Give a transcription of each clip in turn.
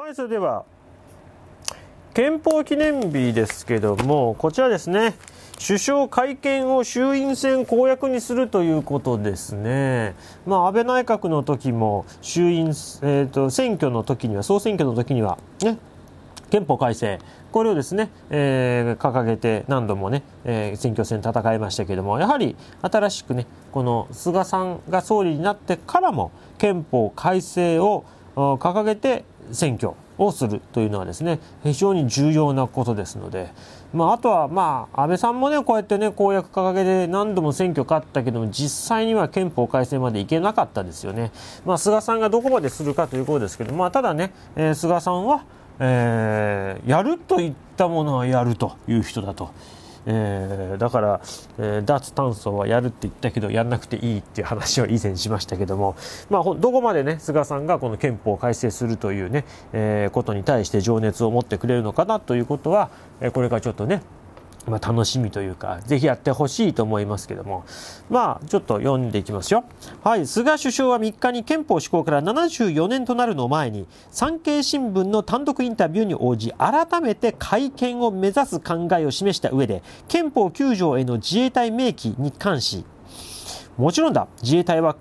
はい、それでは、憲法記念日ですけども、こちらですね、首相会見を衆院選公約にするということですね。まあ、安倍内閣の時も、衆院、えっ、ー、と、選挙の時には、総選挙の時には、ね、憲法改正、これをですね、えー、掲げて何度もね、えー、選挙戦戦いましたけども、やはり新しくね、この菅さんが総理になってからも憲法改正を掲げて、選挙をするというのはですね、非常に重要なことですので、まあ、あとは、まあ、安倍さんもね、こうやってね、公約掲げて何度も選挙勝ったけども、実際には憲法改正までいけなかったですよね。まあ、菅さんがどこまでするかということですけど、まあ、ただね、えー、菅さんは、えー、やると言ったものはやるという人だと。えー、だから、えー、脱炭素はやるって言ったけどやんなくていいっていう話を以前しましたけども、まあ、どこまでね菅さんがこの憲法を改正するというね、えー、ことに対して情熱を持ってくれるのかなということは、えこれからちょっとねまあ、楽しみというか、ぜひやってほしいと思いますけども。まあ、ちょっと読んでいきますよ。はい。菅首相は3日に憲法施行から74年となるのを前に、産経新聞の単独インタビューに応じ、改めて改憲を目指す考えを示した上で、憲法9条への自衛隊明記に関し、もちろんだ、自衛隊は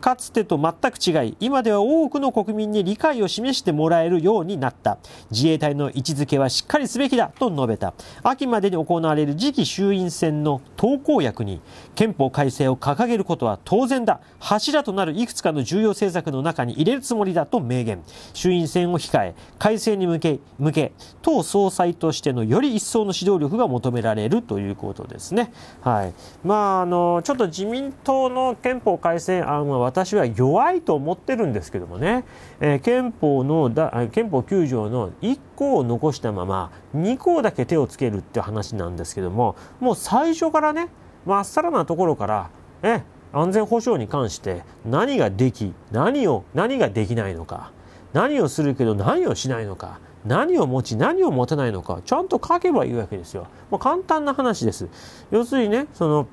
かつてと全く違い、今では多くの国民に理解を示してもらえるようになった。自衛隊の位置づけはしっかりすべきだと述べた。秋までに行われる次期衆院選の投稿役に、憲法改正を掲げることは当然だ。柱となるいくつかの重要政策の中に入れるつもりだと明言。衆院選を控え、改正に向け、向け、党総裁としてのより一層の指導力が求められるということですね。はい。まあ、あの、ちょっと自民党の憲法改正案は私は弱いと思ってるんですけどもね、えー、憲法のだ、憲法9条の1項を残したまま、2項だけ手をつけるって話なんですけども、もう最初からね、まっさらなところから、え、安全保障に関して何ができ、何を、何ができないのか、何をするけど何をしないのか、何を持ち何を持たないのかちゃんと書けばいいわけですよ。まあ、簡単な話です。要するにねその、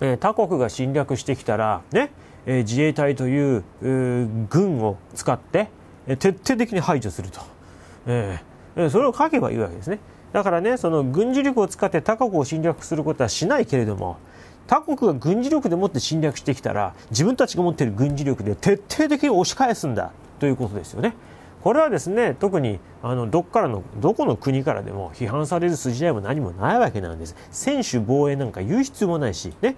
えー、他国が侵略してきたらね自衛隊という軍を使って徹底的に排除すると、それを書けばいいわけですねだからねその軍事力を使って他国を侵略することはしないけれども他国が軍事力でもって侵略してきたら自分たちが持っている軍事力で徹底的に押し返すんだということですよね。これはですね特にあのどっからのどこの国からでも批判される筋合いも何もないわけなんです専守防衛なんか言う必要もないし、ね、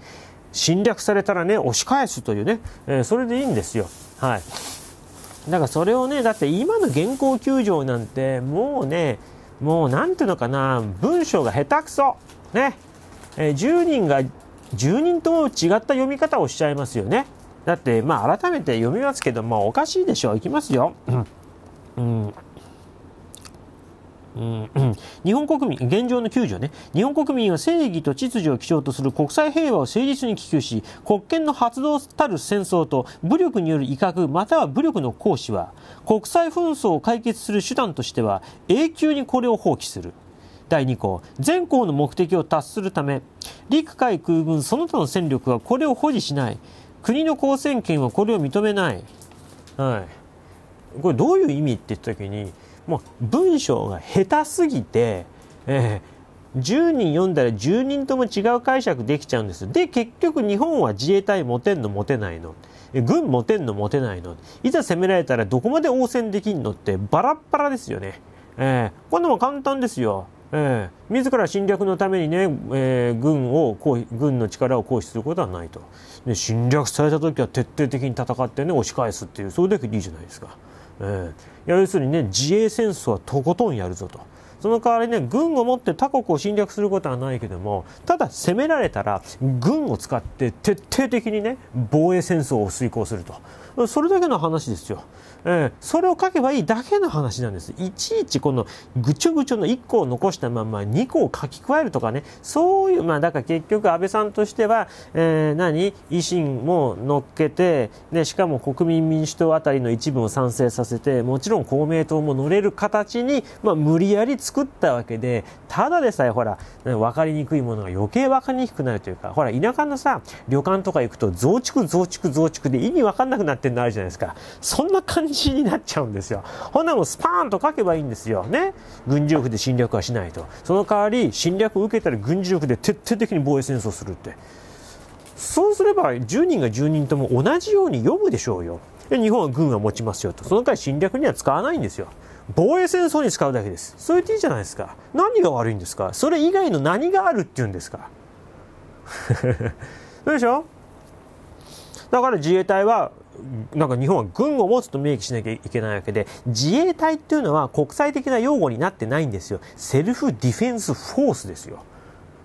侵略されたらね、押し返すというね、えー、それでいいんですよ。はい。だからそれをね、だって今の現行球場なんて、もうね、もうなんていうのかな、文章が下手くそ。ね。えー、10人が、10人とも違った読み方をしちゃいますよね。だって、まあ改めて読みますけど、まあおかしいでしょう。いきますよ。うん。うん。うん。うん日本国民、現状の救助ね、日本国民は正義と秩序を基調とする国際平和を誠実に希求し、国権の発動たる戦争と武力による威嚇、または武力の行使は、国際紛争を解決する手段としては、永久にこれを放棄する。第2項、全項の目的を達するため、陸海空軍その他の戦力はこれを保持しない。国の交戦権はこれを認めない。はい。これどういう意味って言った時に、もう文章が下手すぎて、えー、10人読んだら10人とも違う解釈できちゃうんです。で、結局日本は自衛隊持てんの持てないの。軍持てんの持てないの。いざ攻められたらどこまで応戦できんのってバラッバラですよね。えー、こんなも簡単ですよ。えー、自ら侵略のためにね、えー、軍を軍の力を行使することはないと、侵略された時は徹底的に戦ってね押し返すっていうそれだけでいいじゃないですか。えー、要するにね自衛戦争はとことんやるぞと。その代わりね、軍を持って他国を侵略することはないけども、ただ攻められたら、軍を使って徹底的にね、防衛戦争を遂行すると。それだけの話ですよ。えー、それを書けばいいだけの話なんです。いちいちこのぐちょぐちょの1個を残したまま2個を書き加えるとかね、そういう、まあだから結局安倍さんとしては、えー、何維新も乗っけて、ね、しかも国民民主党あたりの一部を賛成させて、もちろん公明党も乗れる形に、まあ無理やり作ったわけで、ただでさえほら、分かりにくいものが余計分かりにくくなるというか、ほら田舎のさ、旅館とか行くと増築増築増築で意味分かんなくなっってなるじゃないですか。そんな感じになっちゃうんですよ。ほんなもうスパーンと書けばいいんですよ。ね。軍事力で侵略はしないと。その代わり、侵略を受けたら軍事力で徹底的に防衛戦争するって。そうすれば、10人が10人とも同じように読むでしょうよ。日本は軍は持ちますよと。その代わり侵略には使わないんですよ。防衛戦争に使うだけです。そう言っていいじゃないですか。何が悪いんですかそれ以外の何があるって言うんですか そうでしょだから自衛隊はなんか日本は軍を持つと明記しなきゃいけないわけで、自衛隊っていうのは国際的な用語になってないんですよ。セルフディフェンスフォースですよ。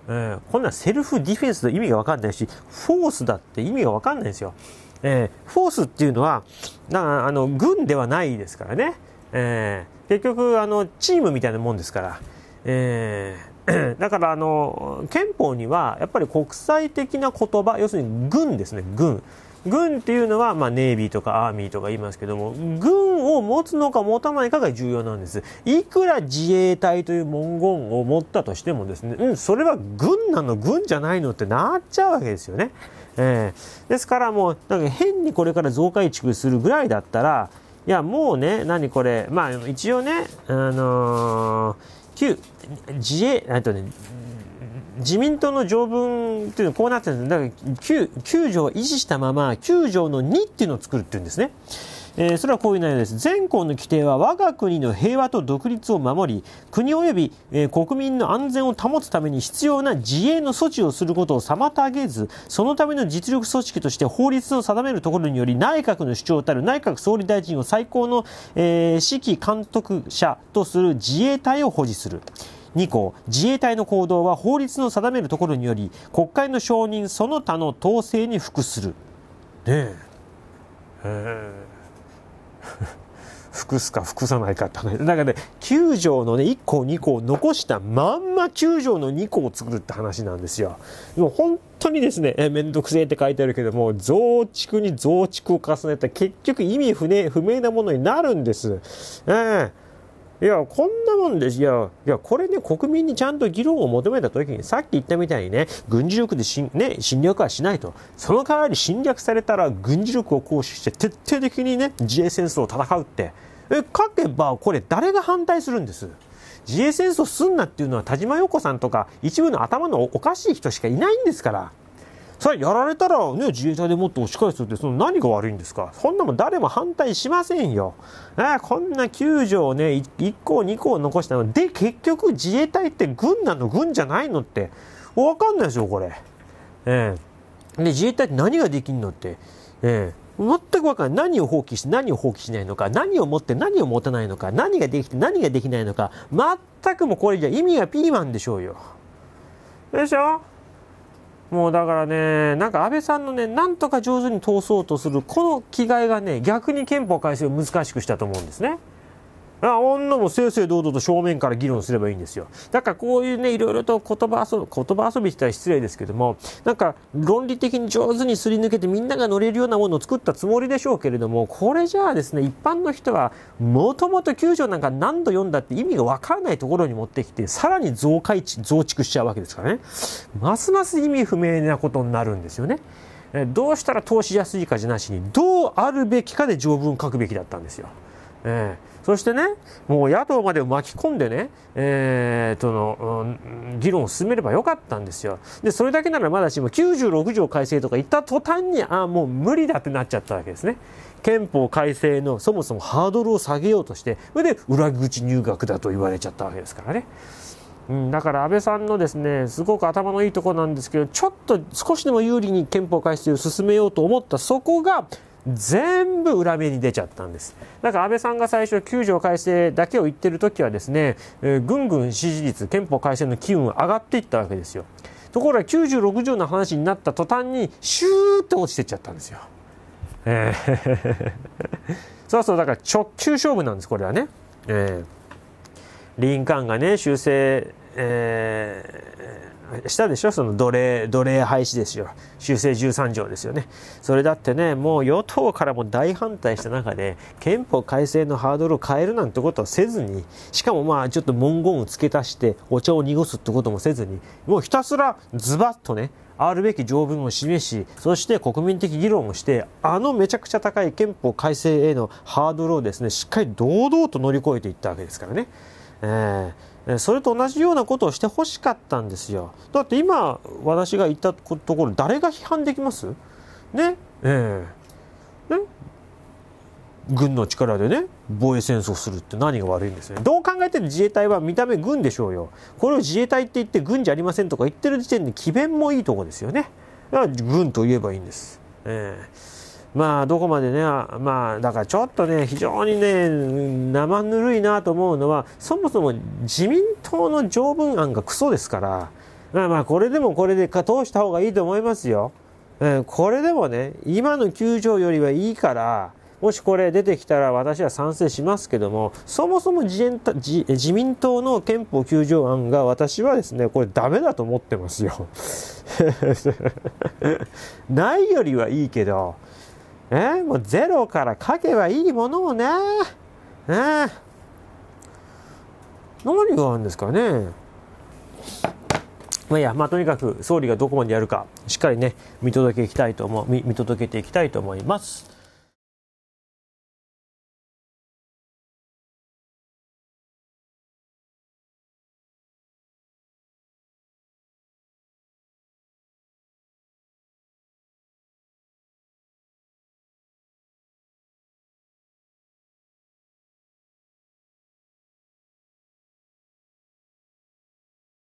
えー、こんなセルフディフェンスの意味がわかんないし、フォースだって意味がわかんないんですよ。えー、フォースっていうのは、なあの、軍ではないですからね。えー、結局、あの、チームみたいなもんですから。えー、だからあの憲法にはやっぱり国際的な言葉要するに軍ですね軍軍っていうのは、まあ、ネイビーとかアーミーとか言いますけども、軍を持つのか持たないかが重要なんです。いくら自衛隊という文言を持ったとしてもですね、うん、それは軍なの、軍じゃないのってなっちゃうわけですよね。えー、ですからもう、なんか変にこれから増改築するぐらいだったら、いや、もうね、何これ、まあ、一応ね、あのー、旧、自衛、えっとね、自民党の条文っていうのはこうなってるんですだから 9, 9条を維持したまま、9条の2っていうのを作るっていうんですね。えー、それはこういう内容です。全項の規定は我が国の平和と独立を守り、国及び、えー、国民の安全を保つために必要な自衛の措置をすることを妨げず、そのための実力組織として法律を定めるところにより、内閣の主張たる内閣総理大臣を最高の、えー、指揮監督者とする自衛隊を保持する。2項、自衛隊の行動は法律の定めるところにより、国会の承認その他の統制に服する。ねえ。服すか服さないかって話。だからね、9条のね、1項2項を残したまんま9条の2項を作るって話なんですよ。もう本当にですね、えめんどくせえって書いてあるけども、増築に増築を重ねて結局意味不明不明なものになるんです。え、え、いや、こんなもんです。いや、いや、これね、国民にちゃんと議論を求めたときに、さっき言ったみたいにね、軍事力でしね、侵略はしないと。その代わり侵略されたら、軍事力を行使して徹底的にね、自衛戦争を戦うって。え、書けば、これ誰が反対するんです。自衛戦争すんなっていうのは、田島陽子さんとか、一部の頭のおかしい人しかいないんですから。それやられたらね、自衛隊でもっと押し返すって、その何が悪いんですかそんなもん誰も反対しませんよ。ね、こんな9条をね、1項2項残したの。で、結局自衛隊って軍なの軍じゃないのって、わかんないでしょ、これ。ええー、で、自衛隊って何ができんのって。ええー全く分かんない。何を放棄して何を放棄しないのか、何を持って何を持たないのか、何ができて何ができないのか、全くもこれじゃ意味がピーマンでしょうよ。でしょもうだからね、なんか安倍さんのね、なんとか上手に通そうとする、この気概がね、逆に憲法改正を難しくしたと思うんですね。あ女も正々堂々と正面から議論すればいいんですよ。だからこういうね、いろいろと言葉遊び、言葉遊びしたら失礼ですけども、なんか論理的に上手にすり抜けてみんなが乗れるようなものを作ったつもりでしょうけれども、これじゃあですね、一般の人は、もともと9条なんか何度読んだって意味がわからないところに持ってきて、さらに増改築、増築しちゃうわけですからね。ますます意味不明なことになるんですよね。どうしたら投資やすいかじゃなしに、どうあるべきかで条文を書くべきだったんですよ。えー、そしてね、もう野党まで巻き込んでね、えー、との、うん、議論を進めればよかったんですよ。で、それだけならまだしも96条改正とか言った途端に、ああ、もう無理だってなっちゃったわけですね。憲法改正のそもそもハードルを下げようとして、それで裏口入学だと言われちゃったわけですからね。うん、だから安倍さんのですねすごく頭のいいところなんですけどちょっと少しでも有利に憲法改正を進めようと思ったそこが全部裏目に出ちゃったんです。だから安倍さんが最初、9条改正だけを言ってる時はですね、えー、ぐんぐん支持率、憲法改正の機運上がっていったわけですよ。ところが96条の話になった途端に、シューッと落ちてっちゃったんですよ。えー そうそう、だから直球勝負なんです、これはね。えー、リンカーンがね、修正、えー、したでしょその奴隷、奴隷廃止ですよ。修正13条ですよね。それだってね、もう与党からも大反対した中で、憲法改正のハードルを変えるなんてことはせずに、しかもまあちょっと文言を付け足して、お茶を濁すってこともせずに、もうひたすらズバッとね、あるべき条文を示し、そして国民的議論をして、あのめちゃくちゃ高い憲法改正へのハードルをですね、しっかり堂々と乗り越えていったわけですからね。えーそれと同じようなことをしてほしかったんですよ。だって今、私が言ったところ、誰が批判できますねええー、ね軍の力でね、防衛戦争するって何が悪いんですね。どう考えてる自衛隊は見た目軍でしょうよ。これを自衛隊って言って軍じゃありませんとか言ってる時点で、機弁もいいとこですよね。だから軍と言えばいいんです。ええーまあ、どこまでね、まあ、だからちょっとね、非常にね、生ぬるいなと思うのは、そもそも自民党の条文案がクソですから、まあまあ、これでもこれで通した方がいいと思いますよ。えこれでもね、今の9条よりはいいから、もしこれ出てきたら私は賛成しますけども、そもそも自民党の憲法9条案が私はですね、これダメだと思ってますよ。ないよりはいいけど、えー、もうゼロから書けばいいものをね。ね何があるんですかね。まあいや、まあとにかく総理がどこまでやるか、しっかりね、見届けいきたいと思う、見見届けていきたいと思います。